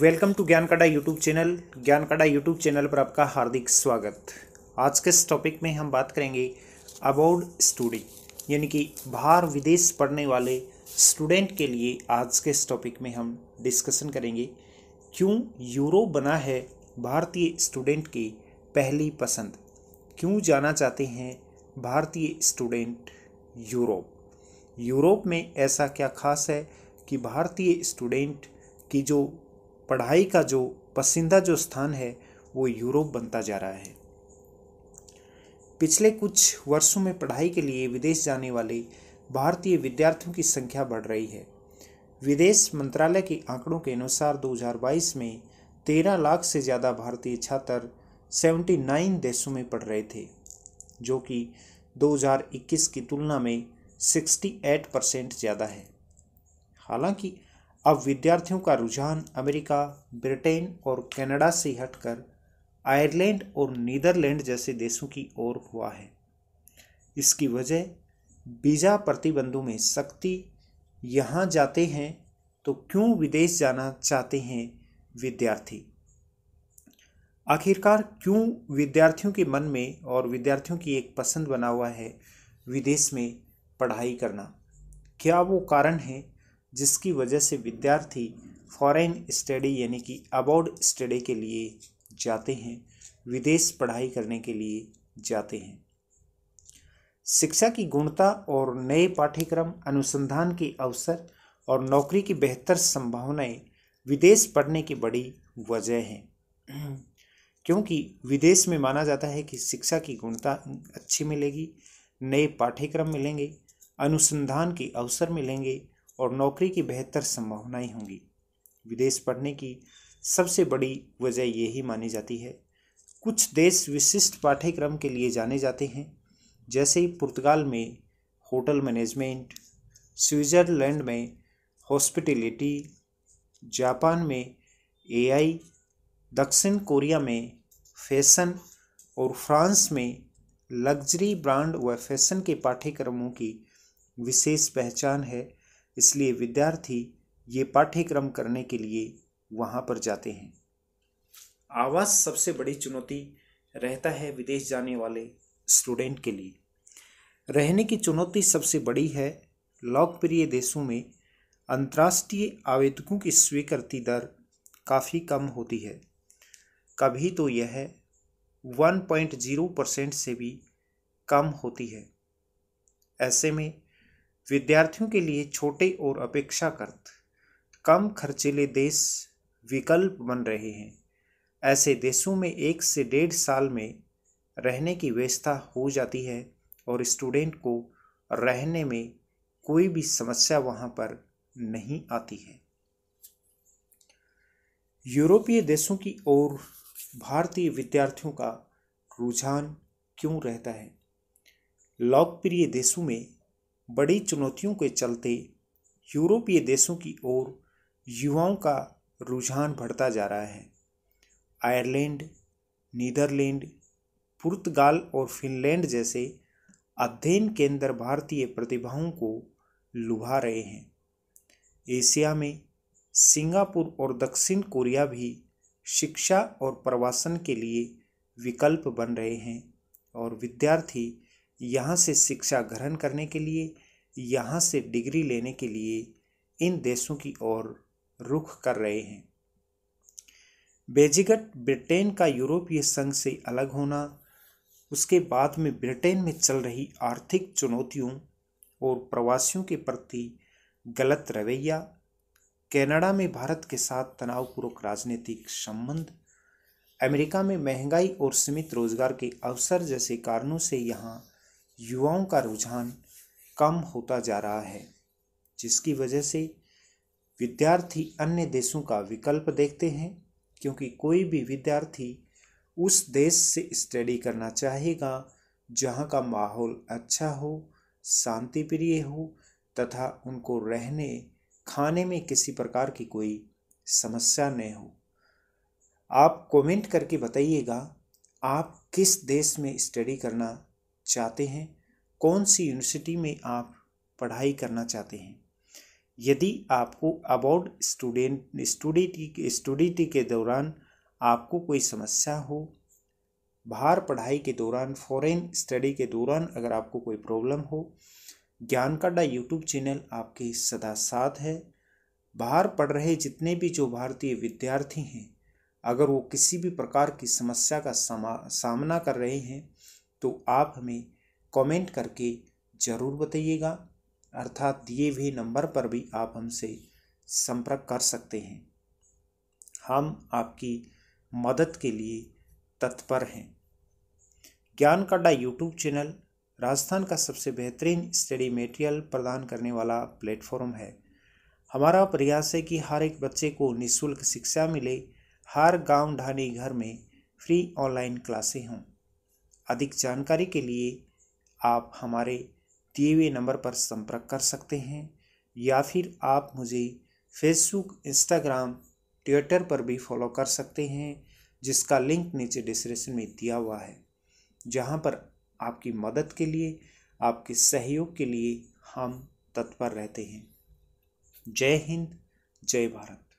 welcome to Gyan YouTube channel Gyan YouTube channel पर आपका हार्दिक स्वागत आज के इस टॉपिक में हम बात करेंगे अबाउट स्टूडी यानी कि बाहर विदेश पढ़ने वाले स्टूडेंट के लिए आज के इस टॉपिक में हम डिस्कशन करेंगे क्यों यूरो बना है भारतीय स्टूडेंट की पहली पसंद क्यों जाना चाहते हैं भारतीय स्टूडेंट यूरोप यूरोप में ऐसा क्या खास है कि भारतीय स्टूडेंट की जो पढ़ाई का जो पसंदीदा जो स्थान है वो यूरोप बनता जा रहा है पिछले कुछ वर्षों में पढ़ाई के लिए विदेश जाने वाले भारतीय विद्यार्थियों की संख्या बढ़ रही है विदेश मंत्रालय के आंकड़ों के अनुसार 2022 में 13 लाख से ज़्यादा भारतीय छात्र 79 देशों में पढ़ रहे थे जो कि 2021 की तुलना में 68 परसेंट ज़्यादा है हालांकि अब विद्यार्थियों का रुझान अमेरिका ब्रिटेन और कनाडा से हटकर आयरलैंड और नीदरलैंड जैसे देशों की ओर हुआ है इसकी वजह वीज़ा प्रतिबंधों में सख्ती यहाँ जाते हैं तो क्यों विदेश जाना चाहते हैं विद्यार्थी आखिरकार क्यों विद्यार्थियों के मन में और विद्यार्थियों की एक पसंद बना हुआ है विदेश में पढ़ाई करना क्या वो कारण है जिसकी वजह से विद्यार्थी फॉरेन स्टडी यानी कि अबाउड स्टडी के लिए जाते हैं विदेश पढ़ाई करने के लिए जाते हैं शिक्षा की गुणता और नए पाठ्यक्रम अनुसंधान के अवसर और नौकरी की बेहतर संभावनाएं विदेश पढ़ने की बड़ी वजह हैं क्योंकि विदेश में माना जाता है कि शिक्षा की गुणता अच्छी मिलेगी नए पाठ्यक्रम मिलेंगे अनुसंधान के अवसर मिलेंगे और नौकरी की बेहतर संभावनाएं होंगी विदेश पढ़ने की सबसे बड़ी वजह यही मानी जाती है कुछ देश विशिष्ट पाठ्यक्रम के लिए जाने जाते हैं जैसे पुर्तगाल में होटल मैनेजमेंट स्विट्ज़रलैंड में हॉस्पिटलिटी जापान में एआई दक्षिण कोरिया में फैशन और फ्रांस में लग्जरी ब्रांड व फैशन के पाठ्यक्रमों की विशेष पहचान है इसलिए विद्यार्थी ये पाठ्यक्रम करने के लिए वहाँ पर जाते हैं आवास सबसे बड़ी चुनौती रहता है विदेश जाने वाले स्टूडेंट के लिए रहने की चुनौती सबसे बड़ी है लोकप्रिय देशों में अंतर्राष्ट्रीय आवेदकों की स्वीकृति दर काफ़ी कम होती है कभी तो यह 1.0 परसेंट से भी कम होती है ऐसे में विद्यार्थियों के लिए छोटे और अपेक्षाकृत कम खर्चीले देश विकल्प बन रहे हैं ऐसे देशों में एक से डेढ़ साल में रहने की व्यवस्था हो जाती है और स्टूडेंट को रहने में कोई भी समस्या वहाँ पर नहीं आती है यूरोपीय देशों की ओर भारतीय विद्यार्थियों का रुझान क्यों रहता है लोकप्रिय देशों में बड़ी चुनौतियों के चलते यूरोपीय देशों की ओर युवाओं का रुझान बढ़ता जा रहा है आयरलैंड नीदरलैंड पुर्तगाल और फिनलैंड जैसे अध्ययन केंद्र भारतीय प्रतिभाओं को लुभा रहे हैं एशिया में सिंगापुर और दक्षिण कोरिया भी शिक्षा और प्रवासन के लिए विकल्प बन रहे हैं और विद्यार्थी यहाँ से शिक्षा ग्रहण करने के लिए यहाँ से डिग्री लेने के लिए इन देशों की ओर रुख कर रहे हैं बेजिगट ब्रिटेन का यूरोपीय संघ से अलग होना उसके बाद में ब्रिटेन में चल रही आर्थिक चुनौतियों और प्रवासियों के प्रति गलत रवैया कनाडा में भारत के साथ तनावपूर्वक राजनीतिक संबंध अमेरिका में महंगाई और सीमित रोजगार के अवसर जैसे कारणों से यहाँ युवाओं का रुझान कम होता जा रहा है जिसकी वजह से विद्यार्थी अन्य देशों का विकल्प देखते हैं क्योंकि कोई भी विद्यार्थी उस देश से स्टडी करना चाहेगा जहाँ का माहौल अच्छा हो शांति प्रिय हो तथा उनको रहने खाने में किसी प्रकार की कोई समस्या न हो आप कमेंट करके बताइएगा आप किस देश में स्टडी करना चाहते हैं कौन सी यूनिवर्सिटी में आप पढ़ाई करना चाहते हैं यदि आपको अबाउट स्टूडेंट स्टूडी स्टूडी के दौरान आपको कोई समस्या हो बाहर पढ़ाई के दौरान फॉरेन स्टडी के दौरान अगर आपको कोई प्रॉब्लम हो ज्ञान काडा यूट्यूब चैनल आपके सदा साथ है बाहर पढ़ रहे जितने भी जो भारतीय विद्यार्थी हैं अगर वो किसी भी प्रकार की समस्या का सामना कर रहे हैं तो आप हमें कमेंट करके ज़रूर बताइएगा अर्थात दिए हुए नंबर पर भी आप हमसे संपर्क कर सकते हैं हम आपकी मदद के लिए तत्पर हैं ज्ञान कड्डा यूट्यूब चैनल राजस्थान का सबसे बेहतरीन स्टडी मटेरियल प्रदान करने वाला प्लेटफॉर्म है हमारा प्रयास है कि हर एक बच्चे को निःशुल्क शिक्षा मिले हर गांव ढानी घर में फ्री ऑनलाइन क्लासें हों अधिक जानकारी के लिए आप हमारे दिए हुए नंबर पर संपर्क कर सकते हैं या फिर आप मुझे फेसबुक इंस्टाग्राम ट्विटर पर भी फॉलो कर सकते हैं जिसका लिंक नीचे डिस्क्रिप्शन में दिया हुआ है जहाँ पर आपकी मदद के लिए आपके सहयोग के लिए हम तत्पर रहते हैं जय हिंद जय भारत